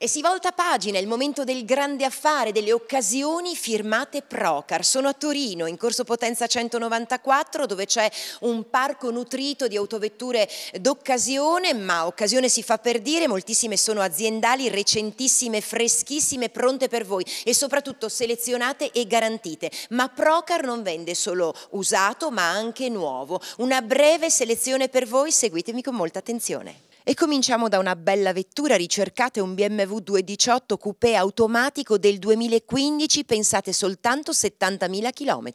E si volta pagina, il momento del grande affare, delle occasioni firmate Procar. Sono a Torino, in corso Potenza 194, dove c'è un parco nutrito di autovetture d'occasione, ma occasione si fa per dire, moltissime sono aziendali, recentissime, freschissime, pronte per voi e soprattutto selezionate e garantite. Ma Procar non vende solo usato, ma anche nuovo. Una breve selezione per voi, seguitemi con molta attenzione. E cominciamo da una bella vettura, ricercate un BMW 218 coupé automatico del 2015, pensate soltanto 70.000 km.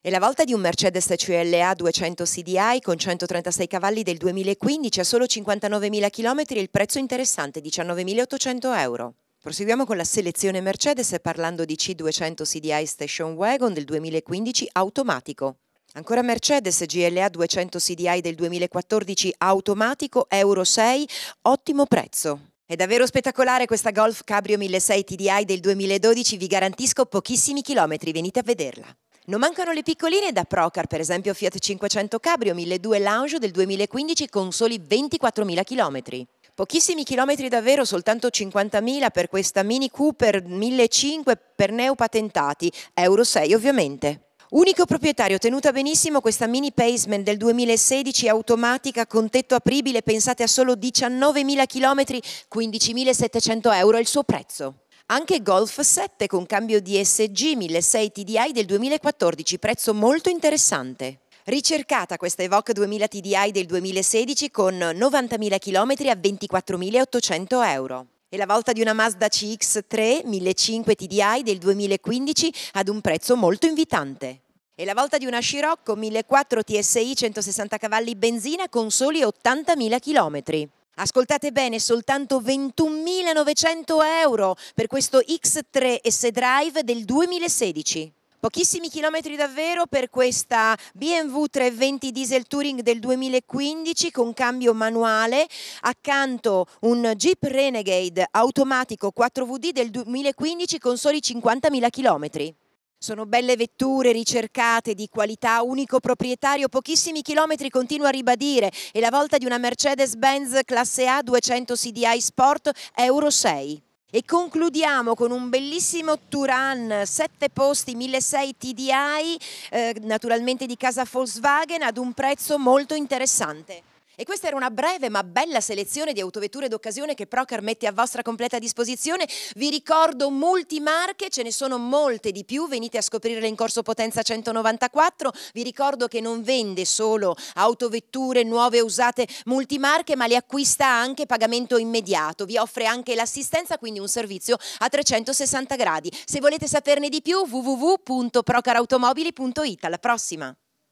E la volta di un Mercedes CLA 200 CDI con 136 cavalli del 2015 a solo 59.000 km e il prezzo interessante 19.800 euro. Proseguiamo con la selezione Mercedes parlando di C200 CDI Station Wagon del 2015 automatico. Ancora Mercedes GLA 200 CDI del 2014 automatico Euro 6, ottimo prezzo. È davvero spettacolare questa Golf Cabrio 1600 TDI del 2012, vi garantisco pochissimi chilometri, venite a vederla. Non mancano le piccoline da Procar, per esempio Fiat 500 Cabrio 1200 Lounge del 2015 con soli 24.000 km. Pochissimi chilometri davvero, soltanto 50.000 per questa Mini Cooper 1500 per neopatentati, Euro 6 ovviamente. Unico proprietario, tenuta benissimo questa mini Paceman del 2016 automatica con tetto apribile, pensate a solo 19.000 km, 15.700 euro è il suo prezzo. Anche Golf 7 con cambio DSG 1600 TDI del 2014, prezzo molto interessante. Ricercata questa Evoque 2000 TDI del 2016 con 90.000 km a 24.800 euro e la volta di una Mazda CX3 1.500 TDI del 2015 ad un prezzo molto invitante. E la volta di una Scirocco 1.400 TSI 160 cavalli benzina con soli 80.000 km. Ascoltate bene, soltanto 21.900 euro per questo X3 S Drive del 2016. Pochissimi chilometri davvero per questa BMW 320 Diesel Touring del 2015 con cambio manuale, accanto un Jeep Renegade automatico 4VD del 2015 con soli 50.000 chilometri. Sono belle vetture ricercate di qualità, unico proprietario, pochissimi chilometri continua a ribadire e la volta di una Mercedes-Benz classe A 200 CDI Sport Euro 6. E concludiamo con un bellissimo Turan, 7 posti, 1.600 TDI, eh, naturalmente di casa Volkswagen, ad un prezzo molto interessante. E questa era una breve ma bella selezione di autovetture d'occasione che Procar mette a vostra completa disposizione. Vi ricordo multimarche, ce ne sono molte di più, venite a scoprirle in corso Potenza 194. Vi ricordo che non vende solo autovetture nuove usate multimarche, ma le acquista anche pagamento immediato. Vi offre anche l'assistenza, quindi un servizio a 360 gradi. Se volete saperne di più, www.procarautomobili.it. Alla prossima!